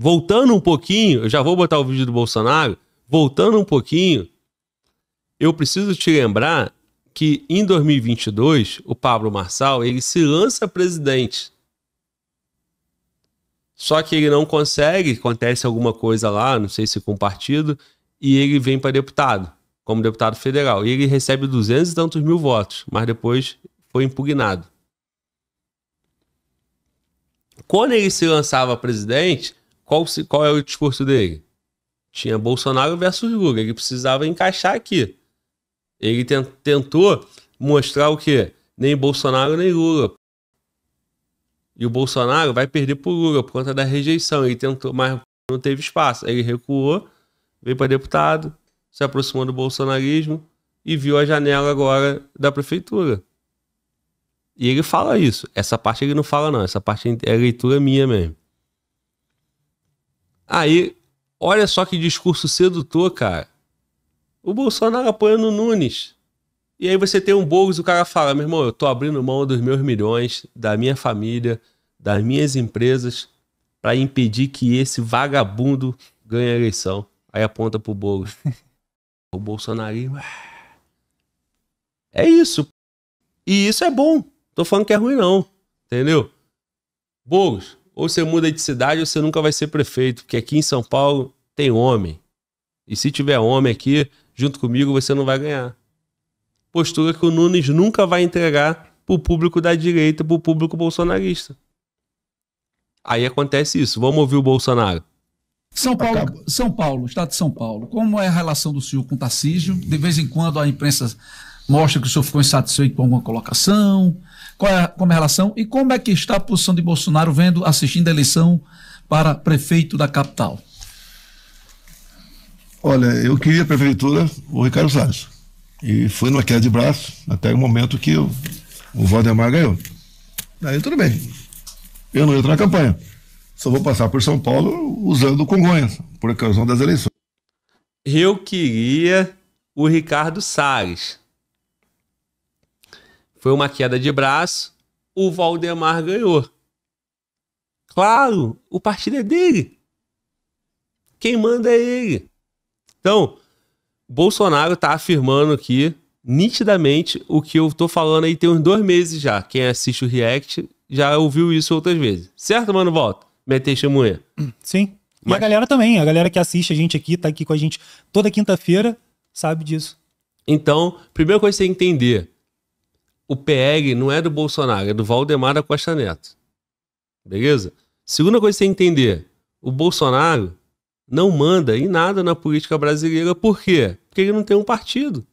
Voltando um pouquinho, eu já vou botar o vídeo do Bolsonaro. Voltando um pouquinho, eu preciso te lembrar que em 2022 o Pablo Marçal ele se lança presidente. Só que ele não consegue, acontece alguma coisa lá, não sei se com o partido, e ele vem para deputado, como deputado federal. E ele recebe duzentos e tantos mil votos, mas depois foi impugnado. Quando ele se lançava presidente, qual, qual é o discurso dele? Tinha Bolsonaro versus Lula. Ele precisava encaixar aqui. Ele tentou mostrar o quê? Nem Bolsonaro nem Lula. E o Bolsonaro vai perder por Lula por conta da rejeição. Ele tentou, mas não teve espaço. Ele recuou, veio para deputado, se aproximou do bolsonarismo e viu a janela agora da prefeitura. E ele fala isso. Essa parte ele não fala, não. Essa parte é leitura minha mesmo. Aí, olha só que discurso sedutor, cara. O Bolsonaro apoiando o Nunes. E aí você tem um Boulos, o cara fala: meu irmão, eu tô abrindo mão dos meus milhões, da minha família, das minhas empresas, para impedir que esse vagabundo ganhe a eleição. Aí aponta pro Boulos. o bolsonarismo. Ah. É isso. E isso é bom. Tô falando que é ruim, não. Entendeu? Boulos, ou você muda de cidade ou você nunca vai ser prefeito, porque aqui em São Paulo tem homem. E se tiver homem aqui, junto comigo, você não vai ganhar. Postura que o Nunes nunca vai entregar para o público da direita, para o público bolsonarista. Aí acontece isso. Vamos ouvir o Bolsonaro. São Paulo, São Paulo, Estado de São Paulo. Como é a relação do senhor com o Tarcísio? De vez em quando a imprensa mostra que o senhor ficou insatisfeito com alguma colocação, qual é, como é a relação e como é que está a posição de Bolsonaro vendo, assistindo a eleição para prefeito da capital? Olha, eu queria a prefeitura, o Ricardo Salles. E foi numa queda de braço até o momento que o, o Valdemar ganhou. Aí tudo bem. Eu não entro na campanha. Só vou passar por São Paulo usando o Congonhas, por ocasião das eleições. Eu queria o Ricardo Salles. Foi uma queda de braço, o Valdemar ganhou. Claro, o partido é dele. Quem manda é ele. Então, Bolsonaro está afirmando aqui nitidamente o que eu estou falando aí tem uns dois meses já. Quem assiste o React já ouviu isso outras vezes. Certo, mano? Volta. Minha testemunha. Sim. Mas... E a galera também. A galera que assiste a gente aqui, está aqui com a gente toda quinta-feira, sabe disso. Então, primeira coisa que você entender o PL não é do Bolsonaro, é do Valdemar da Costa Neto. Beleza? Segunda coisa que você entender: o Bolsonaro não manda em nada na política brasileira. Por quê? Porque ele não tem um partido.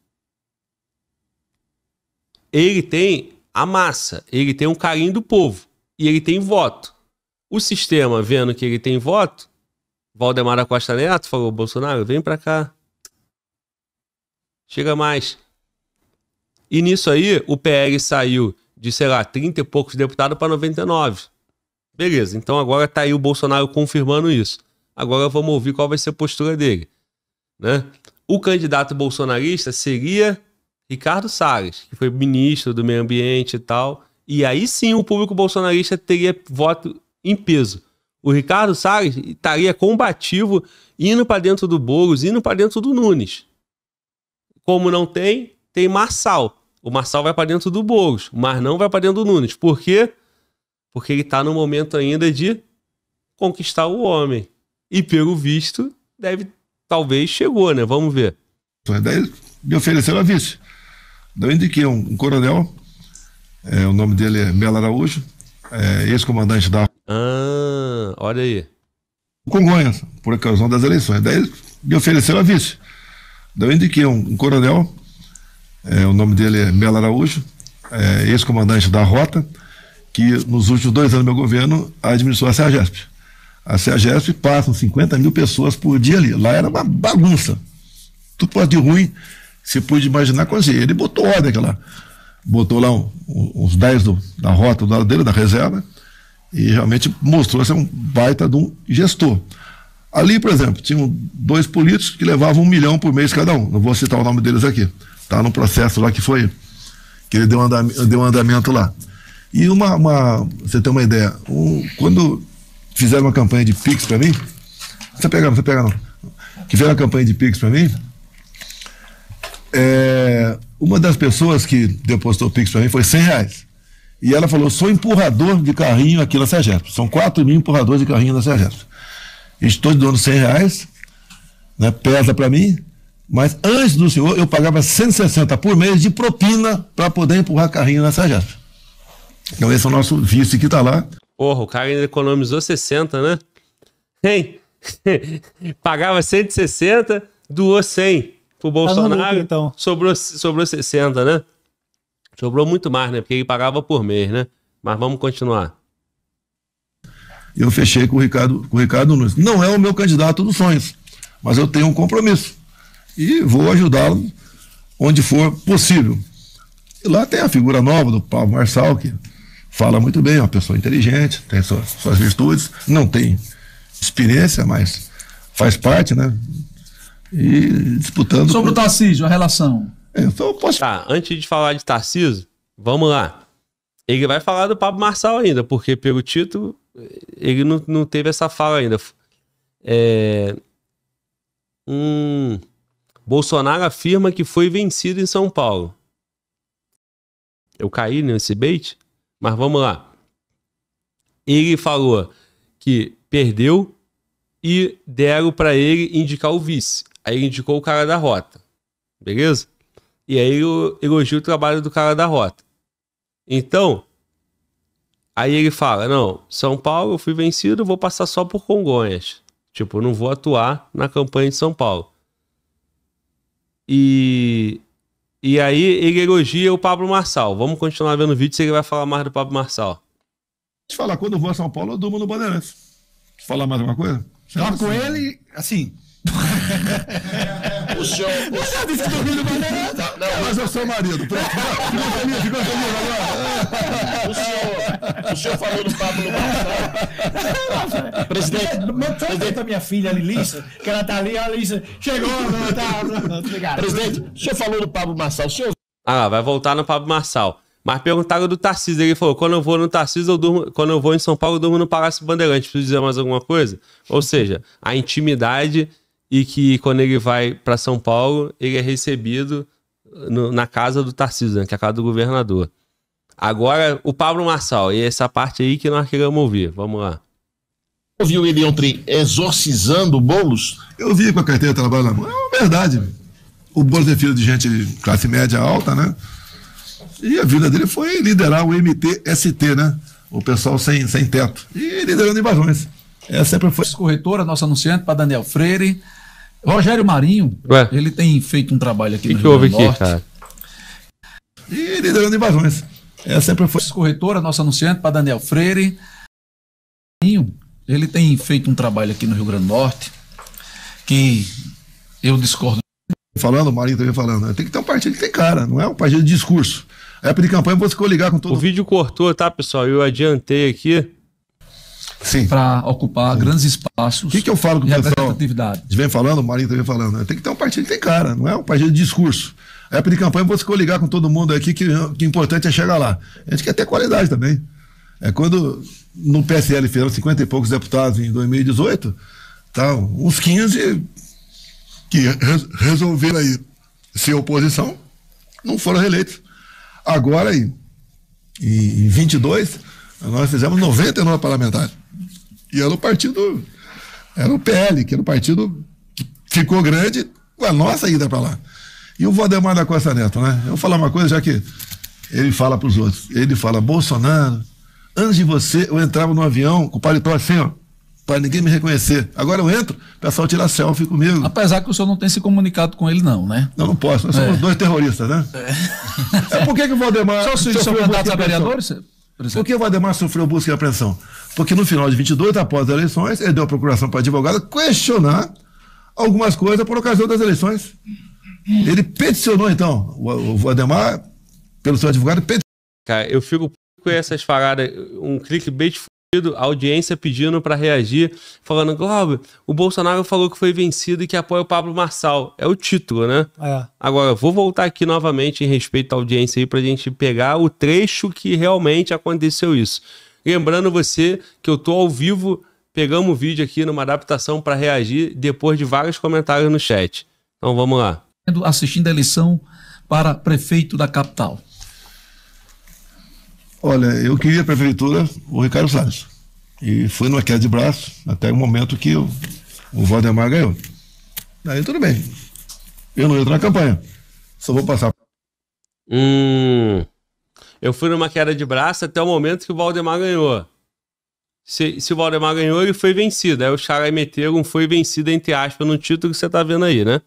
Ele tem a massa, ele tem um carinho do povo e ele tem voto. O sistema, vendo que ele tem voto, Valdemar da Costa Neto falou: Bolsonaro, vem pra cá. Chega mais. E nisso aí, o PL saiu de, sei lá, 30 e poucos deputados para 99. Beleza, então agora tá aí o Bolsonaro confirmando isso. Agora vamos ouvir qual vai ser a postura dele. Né? O candidato bolsonarista seria Ricardo Salles, que foi ministro do meio ambiente e tal. E aí sim o público bolsonarista teria voto em peso. O Ricardo Salles estaria combativo, indo para dentro do Boulos, indo para dentro do Nunes. Como não tem, tem Marçal. O Marçal vai para dentro do Boulos, mas não vai para dentro do Nunes. Por quê? Porque ele está no momento ainda de conquistar o homem. E pelo visto, deve talvez chegou, né? Vamos ver. Daí me ofereceram a vice. Eu indiquei um, um coronel, é, o nome dele é Melo Araújo, é, ex-comandante da. Ah, olha aí. Congonhas, por ocasião das eleições. Daí me ofereceram a vice. Eu indiquei um, um coronel, é, o nome dele é Melo Araújo, é, ex-comandante da Rota, que nos últimos dois anos do meu governo administrou a CEAGESP. A CEAGESP passa 50 mil pessoas por dia ali. Lá era uma bagunça. Tudo pode de ruim, se pôde imaginar acontecer. Assim. Ele botou ordem lá. Botou lá um, uns 10 do, da rota do lado dele, da reserva, e realmente mostrou ser um baita de um gestor. Ali, por exemplo, tinham dois políticos que levavam um milhão por mês cada um. Não vou citar o nome deles aqui. Tá num processo lá que foi. que ele deu, um deu andamento lá. E uma, uma Você tem uma ideia, um, quando fizeram uma campanha de Pix para mim, você pega, você pega não. Que fizeram uma campanha de Pix para mim, é, uma das pessoas que depositou Pix para mim foi 100 reais. E ela falou: sou empurrador de carrinho aqui na Sergipe. São 4 mil empurradores de carrinho na Sergipe. Estou te dando 100 reais, né, pesa para mim, mas antes do senhor, eu pagava 160 por mês de propina para poder empurrar carrinho na Sajap. Então esse é o nosso vice que está lá. Porra, o cara ainda economizou 60, né? Hein? pagava 160, doou 100 pro Bolsonaro, tá louco, então. sobrou, sobrou 60, né? Sobrou muito mais, né? Porque ele pagava por mês, né? Mas vamos continuar. Eu fechei com o Ricardo, com o Ricardo Nunes. Não é o meu candidato dos sonhos, mas eu tenho um compromisso e vou ajudá-lo onde for possível. E lá tem a figura nova do Paulo Marçal, que fala muito bem, é uma pessoa inteligente, tem suas, suas virtudes, não tem experiência, mas faz parte, né? E disputando. Sobre o Tarcísio, a relação. então posso. Tá, antes de falar de Tarcísio, vamos lá. Ele vai falar do Pablo Marçal ainda, porque pelo título ele não, não teve essa fala ainda. É. Um Bolsonaro afirma que foi vencido em São Paulo. Eu caí nesse bait, mas vamos lá. Ele falou que perdeu e deram para ele indicar o vice. Aí ele indicou o cara da rota. Beleza? E aí eu elogio o trabalho do cara da rota. Então, aí ele fala: Não, São Paulo, eu fui vencido, vou passar só por Congonhas. Tipo, não vou atuar na campanha de São Paulo. E, e aí ele elogia o Pablo Marçal. Vamos continuar vendo o vídeo se ele vai falar mais do Pablo Marçal. Deixa falar, quando eu vou a São Paulo, eu durmo no Bandeirantes. Falar mais alguma coisa? Tá falar com assim. ele, assim. o senhor. disse que dormiu no Bandeirantes. Não, mas eu sou marido. Pronto. agora. O senhor. O senhor falou do Pablo Marçal. presidente, presidente a minha filha, Lilissa, que ela tá ali, a Lilissa chegou, não, tá, não, tá, tá, tá, Presidente, o senhor falou do Pablo Marçal. O senhor... Ah, vai voltar no Pablo Marçal. Mas perguntaram do Tarcísio. Ele falou: quando eu vou no Tarcísio, eu durmo. Quando eu vou em São Paulo, eu durmo no Palácio Bandeirante. Preciso dizer mais alguma coisa? Ou seja, a intimidade e que quando ele vai para São Paulo, ele é recebido no, na casa do Tarcísio, né, que é a casa do governador. Agora, o Pablo Marçal, e essa parte aí que nós queremos ouvir. Vamos lá. Ouviu ele ontem exorcizando bolos? Eu vi com a carteira de trabalho na mão. É verdade. O Boulos é filho de gente de classe média alta, né? E a vida dele foi liderar o MTST, né? O pessoal sem, sem teto. E liderando invasões. É sempre foi. Corretora, nosso anunciante, para Daniel Freire. Rogério Marinho, Ué? ele tem feito um trabalho aqui que no que Rio houve Norte. Aqui, cara? E liderando invasões. Ela sempre foi corretora, nossa anunciante, para Daniel Freire. Ele tem feito um trabalho aqui no Rio Grande do Norte que eu discordo. Falando, o Marinho também falando, né? tem que ter um partido que tem cara, não é um partido de discurso. A época de campanha você ficou ligar com todo O vídeo cortou, tá, pessoal? Eu adiantei aqui. Sim. Para ocupar Sim. grandes espaços. O que, que eu falo com o pessoal? Vem falando, o Marinho também falando, tem que ter um partido que tem cara, não é um partido de discurso. A época de campanha você ficou ligar com todo mundo aqui que o importante é chegar lá. A gente quer ter qualidade também. É quando no PSL fizeram 50 e poucos deputados em 2018, tá, uns 15 que resolveram aí ser oposição, não foram reeleitos. Agora, em, em 22, nós fizemos 99 parlamentares. E era o partido, era o PL, que era o partido que ficou grande com a nossa ida para lá. E o Valdemar da Costa Neto, né? Eu vou falar uma coisa, já que ele fala para os outros. Ele fala, Bolsonaro, antes de você, eu entrava no avião com o paletó assim, ó para ninguém me reconhecer. Agora eu entro, o pessoal tira selfie comigo. Apesar que o senhor não tem se comunicado com ele, não, né? Não, não posso. Nós somos é. dois terroristas, né? É. é por que, que o Valdemar. Só se sofreu candidato a vereador, Por que o Valdemar sofreu busca e apreensão? Porque no final de 22, após as eleições, ele deu a procuração para a advogada questionar algumas coisas por ocasião das eleições. Ele peticionou, então. O, o Ademar, pelo seu advogado, peticionou. Cara, eu fico com essas paradas, um clickbait fudido, audiência pedindo para reagir, falando, Glauber, o Bolsonaro falou que foi vencido e que apoia o Pablo Marçal. É o título, né? É. Agora, vou voltar aqui novamente em respeito à audiência aí pra gente pegar o trecho que realmente aconteceu isso. Lembrando você que eu tô ao vivo, pegamos o vídeo aqui numa adaptação para reagir depois de vários comentários no chat. Então vamos lá assistindo a eleição para prefeito da capital? Olha, eu queria a prefeitura, o Ricardo Salles. E foi numa queda de braço até o momento que o, o Valdemar ganhou. Aí tudo bem. Eu não entro na campanha. Só vou passar. Hum. Eu fui numa queda de braço até o momento que o Valdemar ganhou. Se, se o Valdemar ganhou, ele foi vencido. Aí o meteu um foi vencido, entre aspas, no título que você está vendo aí, né?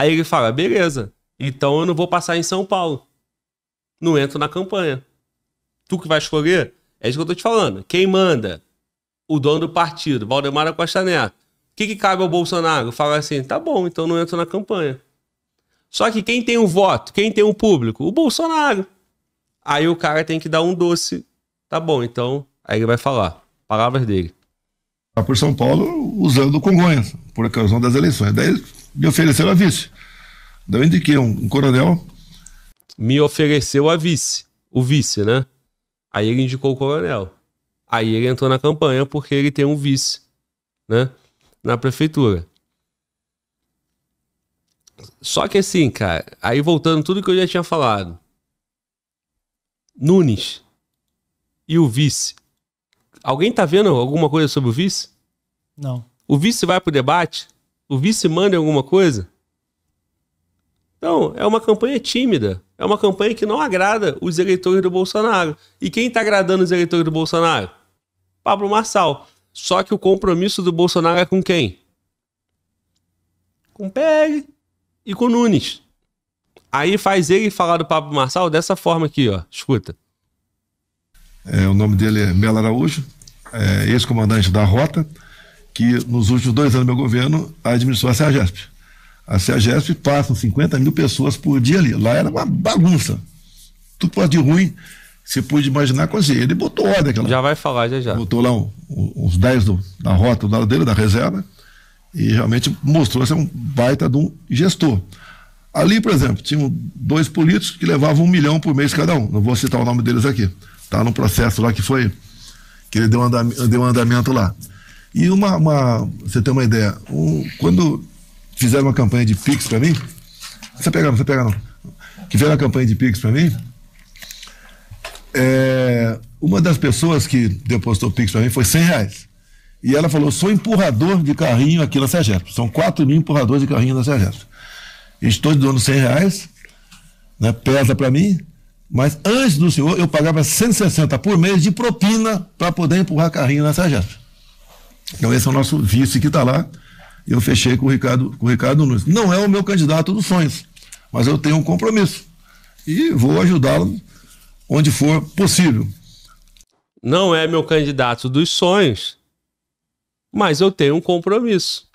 Aí ele fala: beleza, então eu não vou passar em São Paulo. Não entro na campanha. Tu que vai escolher? É isso que eu tô te falando. Quem manda? O dono do partido, Valdemar Costa Neto. O que, que cabe ao Bolsonaro? Fala assim: tá bom, então não entro na campanha. Só que quem tem o um voto, quem tem o um público? O Bolsonaro. Aí o cara tem que dar um doce. Tá bom, então. Aí ele vai falar. Palavras dele. Por São Paulo usando Congonhas, por ocasião das eleições. Daí me ofereceram a vice. Daí eu indiquei um, um coronel. Me ofereceu a vice, o vice, né? Aí ele indicou o coronel. Aí ele entrou na campanha porque ele tem um vice, né? Na prefeitura. Só que assim, cara, aí voltando tudo que eu já tinha falado. Nunes e o vice. Alguém tá vendo alguma coisa sobre o vice? Não. O vice vai pro debate? O vice manda em alguma coisa? Então, é uma campanha tímida. É uma campanha que não agrada os eleitores do Bolsonaro. E quem está agradando os eleitores do Bolsonaro? Pablo Marçal. Só que o compromisso do Bolsonaro é com quem? Com PL e com Nunes. Aí faz ele falar do Pablo Marçal dessa forma aqui, ó. Escuta. É, o nome dele é Melo Araújo, é, ex-comandante da Rota que nos últimos dois anos do meu governo administrou a CEAGESP. É a CEAGESP passa 50 mil pessoas por dia ali. Lá era uma bagunça. Tudo pode de ruim você pôde imaginar acontecer. Ele botou ordem aquela. Já vai falar, já já. Botou lá um, um, uns 10 do, da rota do lado dele, da reserva, e realmente mostrou ser um baita de um gestor. Ali, por exemplo, tinham dois políticos que levavam um milhão por mês cada um. Não vou citar o nome deles aqui. Está num processo lá que foi. que ele deu, deu um andamento lá. E uma, uma você tem uma ideia, um, quando fizeram uma campanha de Pix para mim, você pega não, você pega não, que fizeram uma campanha de Pix para mim, é, uma das pessoas que depositou Pix para mim foi 100 reais. E ela falou, sou empurrador de carrinho aqui na Sergesp. São 4 mil empurradores de carrinho na Sergesp. Estou te dando 100 reais, né, pesa para mim, mas antes do senhor eu pagava 160 por mês de propina para poder empurrar carrinho na Sergesp. Então esse é o nosso vice que está lá. Eu fechei com o Ricardo, com o Ricardo Nunes. Não é o meu candidato dos sonhos, mas eu tenho um compromisso e vou ajudá-lo onde for possível. Não é meu candidato dos sonhos, mas eu tenho um compromisso.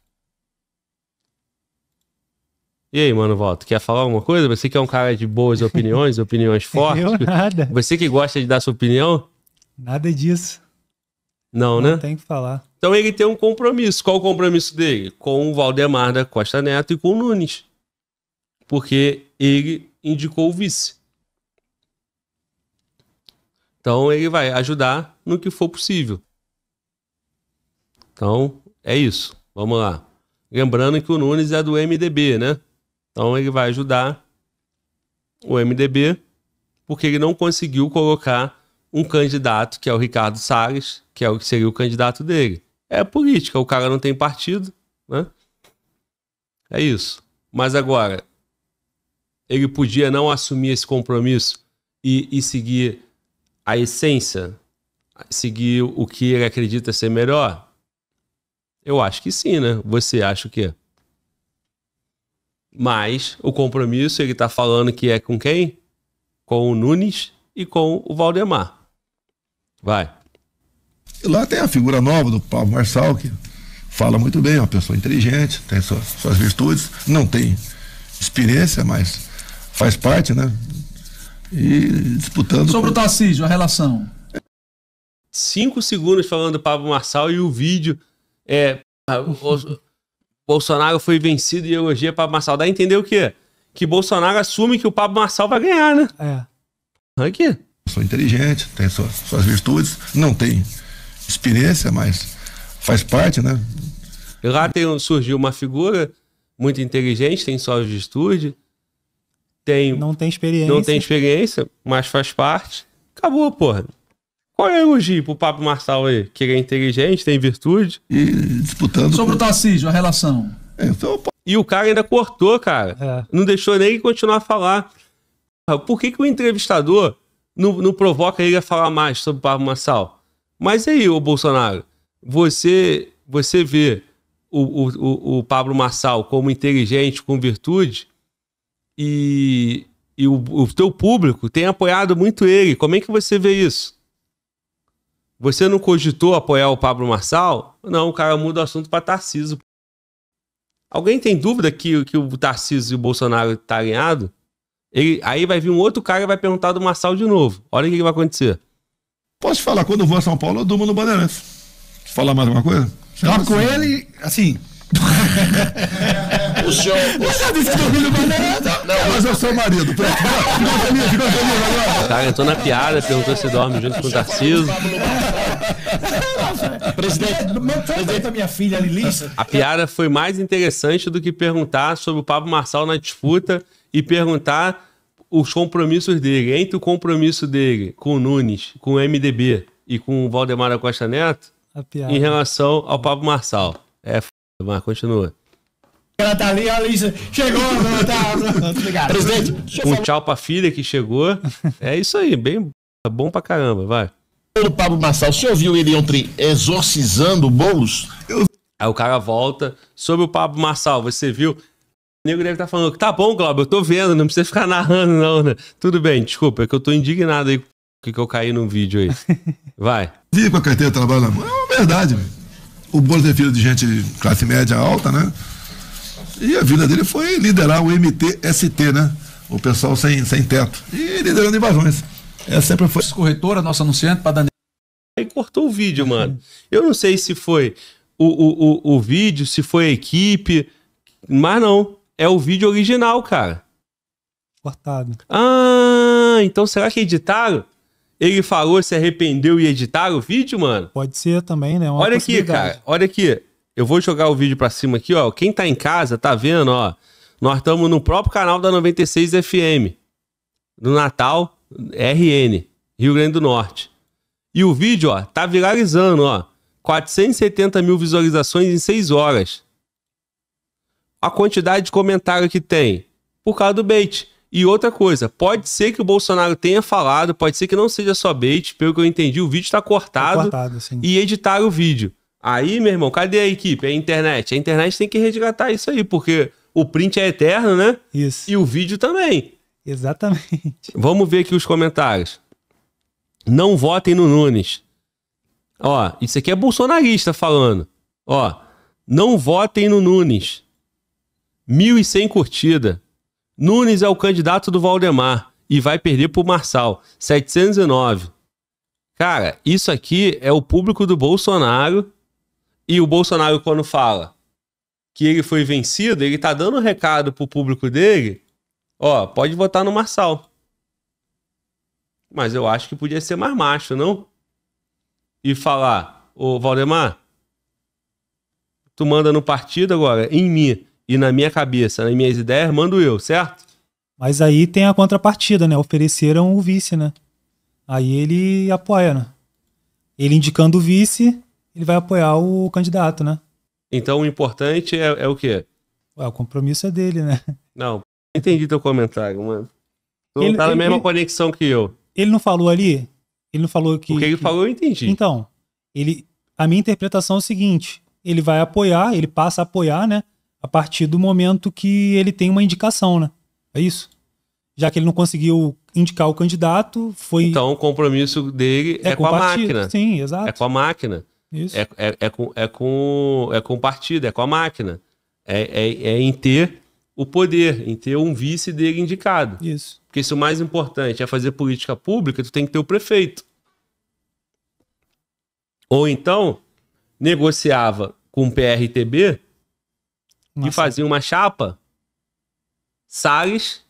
E aí, mano, volta. Quer falar alguma coisa? Você que é um cara de boas opiniões, opiniões fortes. Eu nada. Você que gosta de dar sua opinião? Nada disso. Não, Não né? Tem que falar. Então ele tem um compromisso. Qual o compromisso dele? Com o Valdemar da Costa Neto e com o Nunes. Porque ele indicou o vice. Então ele vai ajudar no que for possível. Então é isso. Vamos lá. Lembrando que o Nunes é do MDB, né? Então ele vai ajudar o MDB, porque ele não conseguiu colocar um candidato, que é o Ricardo Salles, que é o que seria o candidato dele é política. O cara não tem partido, né? É isso. Mas agora, ele podia não assumir esse compromisso e, e seguir a essência, seguir o que ele acredita ser melhor? Eu acho que sim, né? Você acha o quê? Mas o compromisso, ele tá falando que é com quem? Com o Nunes e com o Valdemar. Vai. E lá tem a figura nova do Paulo Marçal, que fala muito bem, é uma pessoa inteligente, tem suas, suas virtudes, não tem experiência, mas faz parte, né? E disputando. Sobre por... o Tarcísio, a relação. Cinco segundos falando do Pablo Marçal e o vídeo é. Bolsonaro foi vencido e elogia Pablo Marçal. Dá a entender o quê? Que Bolsonaro assume que o Pablo Marçal vai ganhar, né? É. Aqui. Sou inteligente, tem suas, suas virtudes, não tem experiência, mas faz parte, né? Lá tem, surgiu uma figura muito inteligente, tem só virtude, tem não tem experiência, não tem experiência, mas faz parte. Acabou, porra. Qual é o elogio pro papa Marçal aí? Que ele é inteligente, tem virtude. E disputando. Sobre o Tarcísio, a relação. É, então, e o cara ainda cortou, cara. É. Não deixou nem continuar a falar. Por que, que o entrevistador não, não provoca ele a falar mais sobre o papa Marçal? Mas aí, o Bolsonaro, você, você vê o, o, o Pablo Marçal como inteligente, com virtude, e, e o, o teu público tem apoiado muito ele. Como é que você vê isso? Você não cogitou apoiar o Pablo Marçal? Não, o cara muda o assunto para Tarciso. Alguém tem dúvida que, que o Tarciso e o Bolsonaro tá alinhados? aí vai vir um outro cara e vai perguntar do Marçal de novo. Olha o que, que vai acontecer. Posso falar, quando eu vou a São Paulo, eu durmo no Bandeirantes. Falar mais alguma coisa? Dorme tá com ele, assim. o senhor. O senhor disse que dormiu no Bandeirantes. Não, mas eu é sou o marido. Fica comigo, fica comigo agora. Tá, entrou na piada, perguntou se dorme junto com o Tarcísio. Presidente, presidente minha filha Lilissa. A piada foi mais interessante do que perguntar sobre o Pablo Marçal na disputa e perguntar os compromissos dele, entre o compromisso dele com o Nunes, com o MDB e com o Valdemar Costa Neto, em relação ao Pablo Marçal. É f***, mas continua. Ela tá ali, olha isso. Chegou, ela tá. Presidente. Um tchau pra filha que chegou. É isso aí, bem bom pra caramba, vai. O Pablo Marçal, você ouviu ele ontem exorcizando o Boulos? Eu... Aí o cara volta. Sobre o Pablo Marçal, você viu? O nego deve estar tá falando, tá bom, Glauber, eu tô vendo, não precisa ficar narrando, não, né? Tudo bem, desculpa, é que eu tô indignado aí que, que eu caí num vídeo aí. Vai. Vim a carteira de trabalho na mão. É verdade. Né? O bolo é filho de gente de classe média alta, né? E a vida dele foi liderar o MTST, né? O pessoal sem, sem teto. E liderando invasões. Essa sempre foi. Corretora, nosso anunciante, para dar. Aí cortou o vídeo, mano. Eu não sei se foi o, o, o, o vídeo, se foi a equipe, mas não é o vídeo original, cara. Cortado. Ah, então será que editaram? Ele falou, se arrependeu e editaram o vídeo, mano? Pode ser também, né? É uma olha aqui, cara. Olha aqui. Eu vou jogar o vídeo pra cima aqui, ó. Quem tá em casa tá vendo, ó. Nós estamos no próprio canal da 96 FM. No Natal, RN, Rio Grande do Norte. E o vídeo, ó, tá viralizando, ó. 470 mil visualizações em 6 horas a quantidade de comentário que tem? Por causa do bait. E outra coisa, pode ser que o Bolsonaro tenha falado, pode ser que não seja só bait, pelo que eu entendi, o vídeo está cortado, tá cortado e editar o vídeo. Aí, meu irmão, cadê a equipe? É a internet. A internet tem que resgatar isso aí, porque o print é eterno, né? Isso. E o vídeo também. Exatamente. Vamos ver aqui os comentários. Não votem no Nunes. Ó, isso aqui é bolsonarista falando. Ó, não votem no Nunes. 1.100 curtida. Nunes é o candidato do Valdemar e vai perder para o Marçal, 709. Cara, isso aqui é o público do Bolsonaro e o Bolsonaro quando fala que ele foi vencido, ele tá dando um recado pro público dele, ó, pode votar no Marçal. Mas eu acho que podia ser mais macho, não? E falar, ô Valdemar, tu manda no partido agora, em mim e na minha cabeça, nas minhas ideias, mando eu, certo? Mas aí tem a contrapartida, né? Ofereceram o vice, né? Aí ele apoia, né? Ele indicando o vice, ele vai apoiar o candidato, né? Então o importante é, é o quê? Ué, o compromisso é dele, né? Não, entendi teu comentário, mano. Tu ele, tá na ele, mesma ele, conexão que eu. Ele não falou ali? Ele não falou que. O que ele que... falou, eu entendi. Então, ele. A minha interpretação é o seguinte: ele vai apoiar, ele passa a apoiar, né? a partir do momento que ele tem uma indicação, né? É isso. Já que ele não conseguiu indicar o candidato, foi. Então o compromisso dele é, é com, a máquina. Sim, exato. É com a máquina. Isso. É, é, é, com, é, com, é com o partido, é com a máquina. É, é, é em ter o poder, em ter um vice dele indicado. Isso. Porque se é o mais importante é fazer política pública, tu tem que ter o prefeito. Ou então, negociava com o PRTB Massa. de fazer uma chapa Salles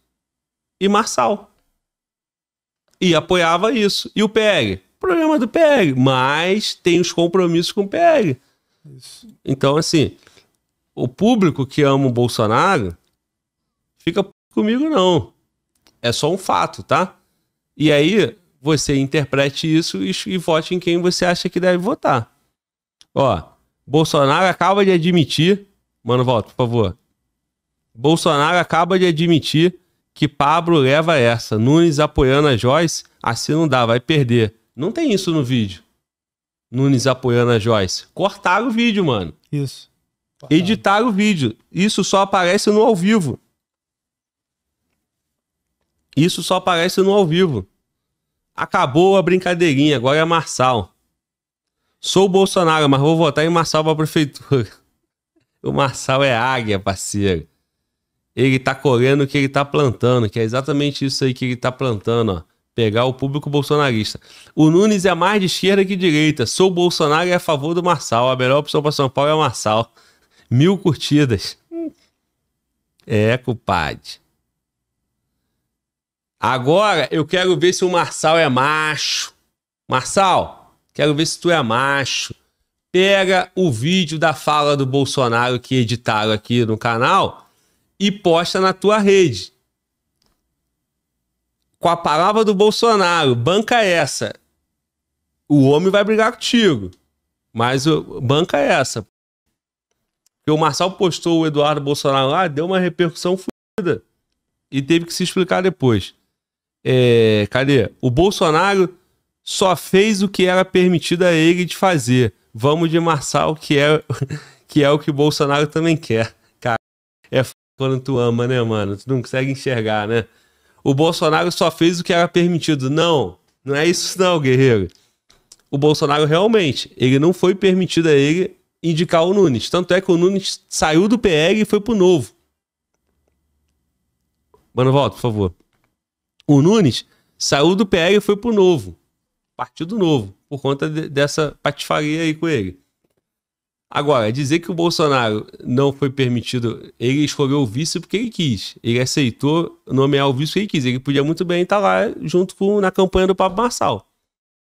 e Marçal. E apoiava isso. E o PL? Problema do PL, mas tem os compromissos com o PL. Isso. Então, assim, o público que ama o Bolsonaro fica comigo, não. É só um fato, tá? E aí você interprete isso e, e vote em quem você acha que deve votar. Ó, Bolsonaro acaba de admitir Mano, volta, por favor. Bolsonaro acaba de admitir que Pablo leva essa. Nunes apoiando a Joyce, assim não dá, vai perder. Não tem isso no vídeo. Nunes apoiando a Joyce. Cortaram o vídeo, mano. Isso. Cortaram. Editaram o vídeo. Isso só aparece no ao vivo. Isso só aparece no ao vivo. Acabou a brincadeirinha, agora é Marçal. Sou Bolsonaro, mas vou votar em Marçal pra prefeitura. O Marçal é águia, parceiro. Ele tá colhendo o que ele tá plantando, que é exatamente isso aí que ele tá plantando, ó. Pegar o público bolsonarista. O Nunes é mais de esquerda que de direita. Sou Bolsonaro e é a favor do Marçal. A melhor opção para São Paulo é o Marçal. Mil curtidas. É, compadre. Agora eu quero ver se o Marçal é macho. Marçal, quero ver se tu é macho pega o vídeo da fala do Bolsonaro que editaram aqui no canal e posta na tua rede. Com a palavra do Bolsonaro, banca essa. O homem vai brigar contigo. Mas banca essa. Porque o Marçal postou o Eduardo Bolsonaro lá, deu uma repercussão fodida. E teve que se explicar depois. É, cadê? O Bolsonaro só fez o que era permitido a ele de fazer vamos de Marçal, que é, que é o que o Bolsonaro também quer. Cara, é quando tu ama, né, mano? Tu não consegue enxergar, né? O Bolsonaro só fez o que era permitido. Não, não é isso não, guerreiro. O Bolsonaro realmente, ele não foi permitido a ele indicar o Nunes. Tanto é que o Nunes saiu do PL e foi pro Novo. Mano, volta, por favor. O Nunes saiu do PL e foi pro Novo. Partido Novo por conta de, dessa patifaria aí com ele. Agora, dizer que o Bolsonaro não foi permitido, ele escolheu o vice porque ele quis. Ele aceitou nomear o vice porque ele quis. Ele podia muito bem estar lá junto com na campanha do Papo Marçal.